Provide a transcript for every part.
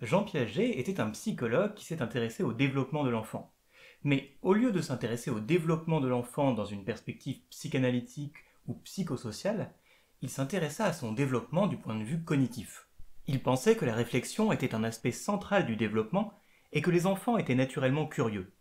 Jean Piaget était un psychologue qui s'est intéressé au développement de l'enfant. Mais au lieu de s'intéresser au développement de l'enfant dans une perspective psychanalytique ou psychosociale, il s'intéressa à son développement du point de vue cognitif. Il pensait que la réflexion était un aspect central du développement et que les enfants étaient naturellement curieux.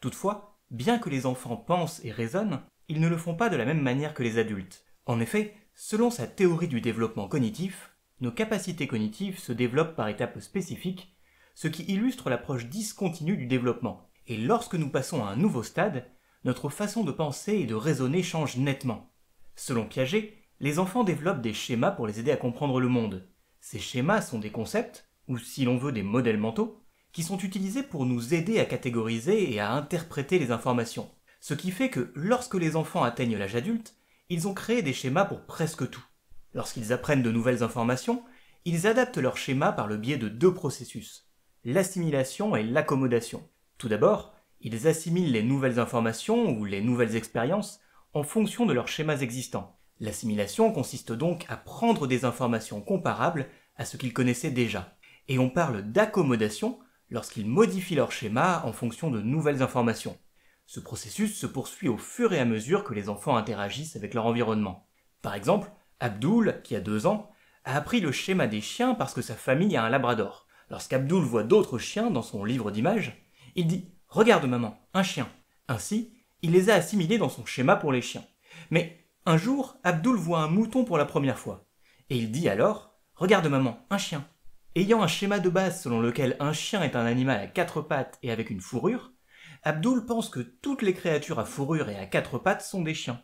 Toutefois, bien que les enfants pensent et raisonnent, ils ne le font pas de la même manière que les adultes. En effet, selon sa théorie du développement cognitif, nos capacités cognitives se développent par étapes spécifiques, ce qui illustre l'approche discontinue du développement. Et lorsque nous passons à un nouveau stade, notre façon de penser et de raisonner change nettement. Selon Piaget, les enfants développent des schémas pour les aider à comprendre le monde. Ces schémas sont des concepts, ou si l'on veut des modèles mentaux, qui sont utilisés pour nous aider à catégoriser et à interpréter les informations. Ce qui fait que lorsque les enfants atteignent l'âge adulte, ils ont créé des schémas pour presque tout. Lorsqu'ils apprennent de nouvelles informations, ils adaptent leur schéma par le biais de deux processus, l'assimilation et l'accommodation. Tout d'abord, ils assimilent les nouvelles informations ou les nouvelles expériences en fonction de leurs schémas existants. L'assimilation consiste donc à prendre des informations comparables à ce qu'ils connaissaient déjà. Et on parle d'accommodation lorsqu'ils modifient leur schéma en fonction de nouvelles informations. Ce processus se poursuit au fur et à mesure que les enfants interagissent avec leur environnement. Par exemple, Abdul, qui a deux ans, a appris le schéma des chiens parce que sa famille a un labrador. Lorsqu'Abdul voit d'autres chiens dans son livre d'images, il dit Regarde maman, un chien. Ainsi, il les a assimilés dans son schéma pour les chiens. Mais un jour, Abdul voit un mouton pour la première fois. Et il dit alors Regarde maman, un chien. Ayant un schéma de base selon lequel un chien est un animal à quatre pattes et avec une fourrure, Abdul pense que toutes les créatures à fourrure et à quatre pattes sont des chiens.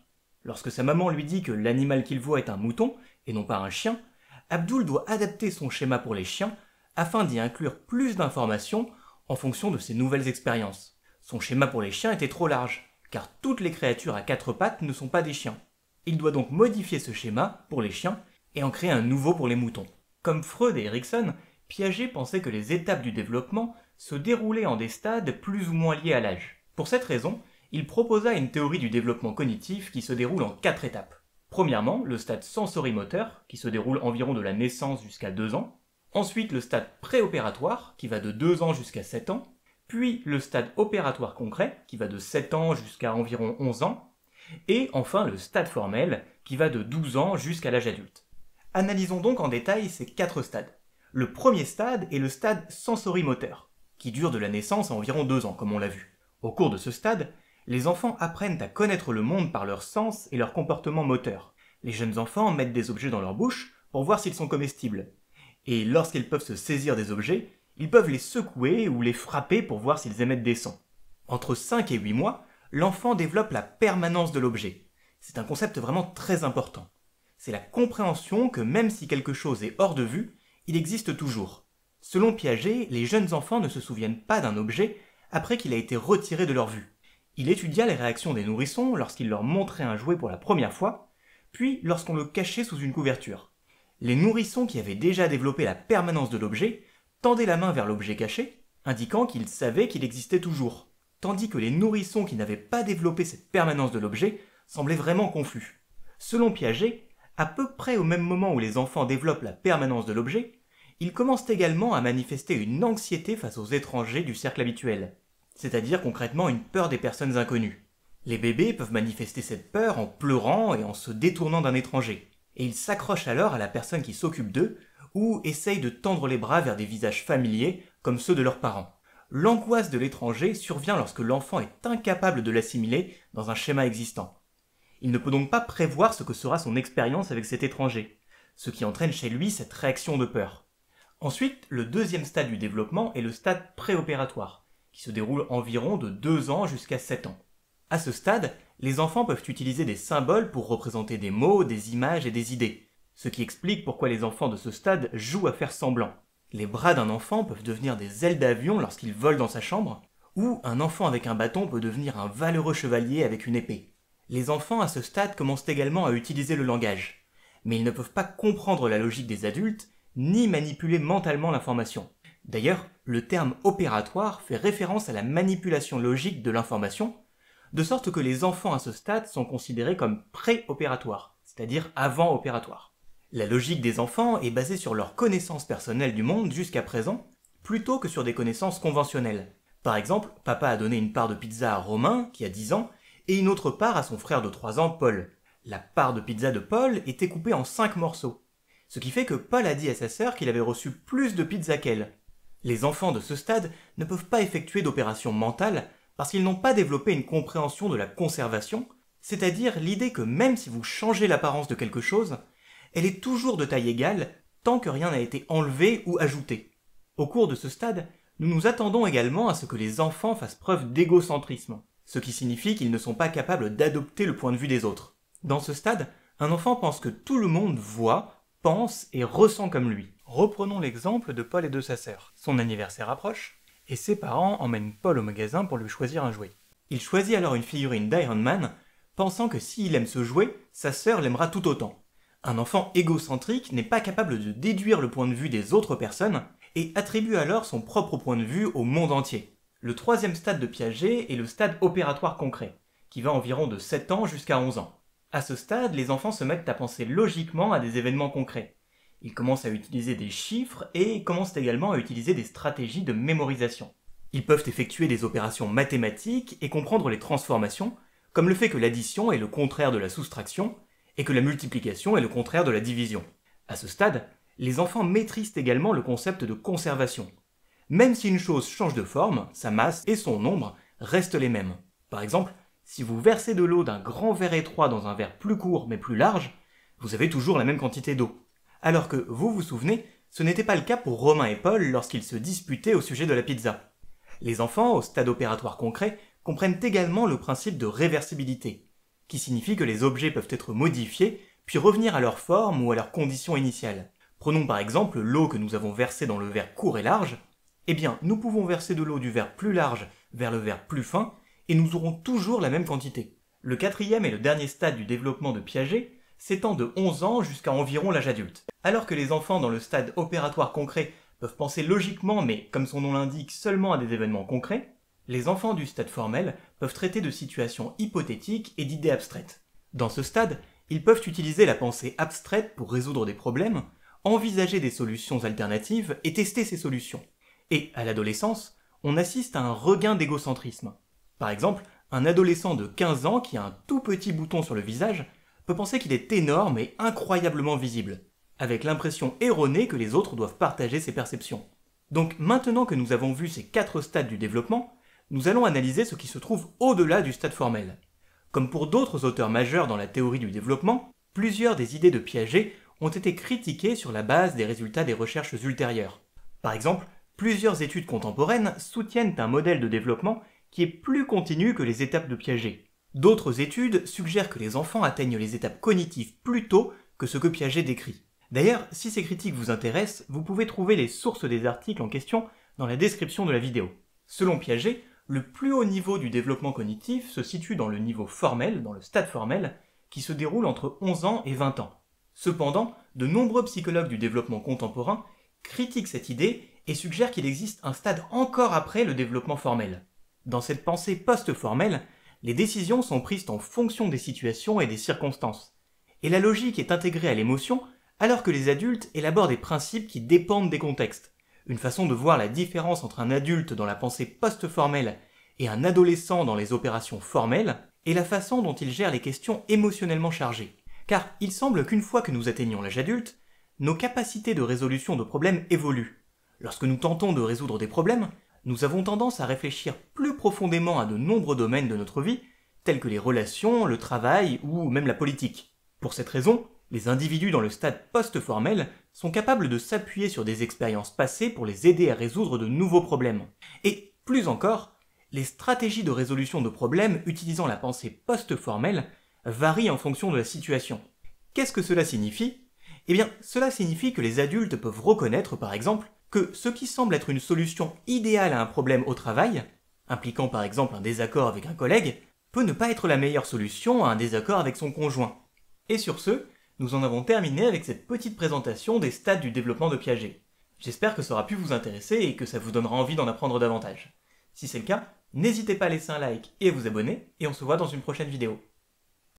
Lorsque sa maman lui dit que l'animal qu'il voit est un mouton, et non pas un chien, Abdul doit adapter son schéma pour les chiens afin d'y inclure plus d'informations en fonction de ses nouvelles expériences. Son schéma pour les chiens était trop large, car toutes les créatures à quatre pattes ne sont pas des chiens. Il doit donc modifier ce schéma pour les chiens et en créer un nouveau pour les moutons. Comme Freud et Erickson, Piaget pensait que les étapes du développement se déroulaient en des stades plus ou moins liés à l'âge. Pour cette raison, il proposa une théorie du développement cognitif qui se déroule en quatre étapes. Premièrement, le stade sensorimoteur, qui se déroule environ de la naissance jusqu'à 2 ans. Ensuite, le stade préopératoire, qui va de 2 ans jusqu'à 7 ans. Puis, le stade opératoire concret, qui va de 7 ans jusqu'à environ 11 ans. Et enfin, le stade formel, qui va de 12 ans jusqu'à l'âge adulte. Analysons donc en détail ces quatre stades. Le premier stade est le stade sensorimoteur, qui dure de la naissance à environ 2 ans, comme on l'a vu. Au cours de ce stade, les enfants apprennent à connaître le monde par leurs sens et leur comportement moteur. Les jeunes enfants mettent des objets dans leur bouche pour voir s'ils sont comestibles. Et lorsqu'ils peuvent se saisir des objets, ils peuvent les secouer ou les frapper pour voir s'ils émettent des sons. Entre 5 et 8 mois, l'enfant développe la permanence de l'objet. C'est un concept vraiment très important. C'est la compréhension que même si quelque chose est hors de vue, il existe toujours. Selon Piaget, les jeunes enfants ne se souviennent pas d'un objet après qu'il a été retiré de leur vue. Il étudia les réactions des nourrissons lorsqu'il leur montrait un jouet pour la première fois, puis lorsqu'on le cachait sous une couverture. Les nourrissons qui avaient déjà développé la permanence de l'objet tendaient la main vers l'objet caché, indiquant qu'ils savaient qu'il existait toujours, tandis que les nourrissons qui n'avaient pas développé cette permanence de l'objet semblaient vraiment confus. Selon Piaget, à peu près au même moment où les enfants développent la permanence de l'objet, ils commencent également à manifester une anxiété face aux étrangers du cercle habituel c'est-à-dire concrètement une peur des personnes inconnues. Les bébés peuvent manifester cette peur en pleurant et en se détournant d'un étranger, et ils s'accrochent alors à la personne qui s'occupe d'eux, ou essayent de tendre les bras vers des visages familiers comme ceux de leurs parents. L'angoisse de l'étranger survient lorsque l'enfant est incapable de l'assimiler dans un schéma existant. Il ne peut donc pas prévoir ce que sera son expérience avec cet étranger, ce qui entraîne chez lui cette réaction de peur. Ensuite, le deuxième stade du développement est le stade préopératoire, qui se déroule environ de 2 ans jusqu'à 7 ans. À ce stade, les enfants peuvent utiliser des symboles pour représenter des mots, des images et des idées, ce qui explique pourquoi les enfants de ce stade jouent à faire semblant. Les bras d'un enfant peuvent devenir des ailes d'avion lorsqu'il vole dans sa chambre, ou un enfant avec un bâton peut devenir un valeureux chevalier avec une épée. Les enfants à ce stade commencent également à utiliser le langage, mais ils ne peuvent pas comprendre la logique des adultes ni manipuler mentalement l'information. D'ailleurs, le terme opératoire fait référence à la manipulation logique de l'information, de sorte que les enfants à ce stade sont considérés comme pré opératoires c'est-à-dire avant opératoires. La logique des enfants est basée sur leur connaissance personnelle du monde jusqu'à présent, plutôt que sur des connaissances conventionnelles. Par exemple, papa a donné une part de pizza à Romain, qui a 10 ans, et une autre part à son frère de 3 ans, Paul. La part de pizza de Paul était coupée en 5 morceaux. Ce qui fait que Paul a dit à sa sœur qu'il avait reçu plus de pizza qu'elle, les enfants de ce stade ne peuvent pas effectuer d'opérations mentales parce qu'ils n'ont pas développé une compréhension de la conservation, c'est-à-dire l'idée que même si vous changez l'apparence de quelque chose, elle est toujours de taille égale tant que rien n'a été enlevé ou ajouté. Au cours de ce stade, nous nous attendons également à ce que les enfants fassent preuve d'égocentrisme, ce qui signifie qu'ils ne sont pas capables d'adopter le point de vue des autres. Dans ce stade, un enfant pense que tout le monde voit, pense et ressent comme lui. Reprenons l'exemple de Paul et de sa sœur. Son anniversaire approche, et ses parents emmènent Paul au magasin pour lui choisir un jouet. Il choisit alors une figurine d'Iron Man, pensant que s'il aime ce jouet, sa sœur l'aimera tout autant. Un enfant égocentrique n'est pas capable de déduire le point de vue des autres personnes et attribue alors son propre point de vue au monde entier. Le troisième stade de Piaget est le stade opératoire concret, qui va environ de 7 ans jusqu'à 11 ans. À ce stade, les enfants se mettent à penser logiquement à des événements concrets. Ils commencent à utiliser des chiffres et commencent également à utiliser des stratégies de mémorisation. Ils peuvent effectuer des opérations mathématiques et comprendre les transformations, comme le fait que l'addition est le contraire de la soustraction et que la multiplication est le contraire de la division. À ce stade, les enfants maîtrisent également le concept de conservation. Même si une chose change de forme, sa masse et son nombre restent les mêmes. Par exemple, si vous versez de l'eau d'un grand verre étroit dans un verre plus court mais plus large, vous avez toujours la même quantité d'eau. Alors que, vous vous souvenez, ce n'était pas le cas pour Romain et Paul lorsqu'ils se disputaient au sujet de la pizza. Les enfants, au stade opératoire concret, comprennent également le principe de réversibilité, qui signifie que les objets peuvent être modifiés puis revenir à leur forme ou à leur condition initiale. Prenons par exemple l'eau que nous avons versée dans le verre court et large. Eh bien, nous pouvons verser de l'eau du verre plus large vers le verre plus fin, et nous aurons toujours la même quantité. Le quatrième et le dernier stade du développement de Piaget s'étend de 11 ans jusqu'à environ l'âge adulte. Alors que les enfants dans le stade opératoire concret peuvent penser logiquement, mais comme son nom l'indique, seulement à des événements concrets, les enfants du stade formel peuvent traiter de situations hypothétiques et d'idées abstraites. Dans ce stade, ils peuvent utiliser la pensée abstraite pour résoudre des problèmes, envisager des solutions alternatives et tester ces solutions. Et à l'adolescence, on assiste à un regain d'égocentrisme. Par exemple, un adolescent de 15 ans qui a un tout petit bouton sur le visage peut penser qu'il est énorme et incroyablement visible, avec l'impression erronée que les autres doivent partager ses perceptions. Donc maintenant que nous avons vu ces quatre stades du développement, nous allons analyser ce qui se trouve au-delà du stade formel. Comme pour d'autres auteurs majeurs dans la théorie du développement, plusieurs des idées de Piaget ont été critiquées sur la base des résultats des recherches ultérieures. Par exemple, plusieurs études contemporaines soutiennent un modèle de développement qui est plus continue que les étapes de Piaget. D'autres études suggèrent que les enfants atteignent les étapes cognitives plus tôt que ce que Piaget décrit. D'ailleurs, si ces critiques vous intéressent, vous pouvez trouver les sources des articles en question dans la description de la vidéo. Selon Piaget, le plus haut niveau du développement cognitif se situe dans le niveau formel, dans le stade formel, qui se déroule entre 11 ans et 20 ans. Cependant, de nombreux psychologues du développement contemporain critiquent cette idée et suggèrent qu'il existe un stade encore après le développement formel. Dans cette pensée post-formelle, les décisions sont prises en fonction des situations et des circonstances. Et la logique est intégrée à l'émotion alors que les adultes élaborent des principes qui dépendent des contextes. Une façon de voir la différence entre un adulte dans la pensée post-formelle et un adolescent dans les opérations formelles est la façon dont il gère les questions émotionnellement chargées. Car il semble qu'une fois que nous atteignons l'âge adulte, nos capacités de résolution de problèmes évoluent. Lorsque nous tentons de résoudre des problèmes, nous avons tendance à réfléchir plus profondément à de nombreux domaines de notre vie, tels que les relations, le travail ou même la politique. Pour cette raison, les individus dans le stade post-formel sont capables de s'appuyer sur des expériences passées pour les aider à résoudre de nouveaux problèmes. Et plus encore, les stratégies de résolution de problèmes utilisant la pensée post-formelle varient en fonction de la situation. Qu'est-ce que cela signifie Eh bien, cela signifie que les adultes peuvent reconnaître, par exemple, que ce qui semble être une solution idéale à un problème au travail, impliquant par exemple un désaccord avec un collègue, peut ne pas être la meilleure solution à un désaccord avec son conjoint. Et sur ce, nous en avons terminé avec cette petite présentation des stades du développement de Piaget. J'espère que ça aura pu vous intéresser et que ça vous donnera envie d'en apprendre davantage. Si c'est le cas, n'hésitez pas à laisser un like et à vous abonner, et on se voit dans une prochaine vidéo.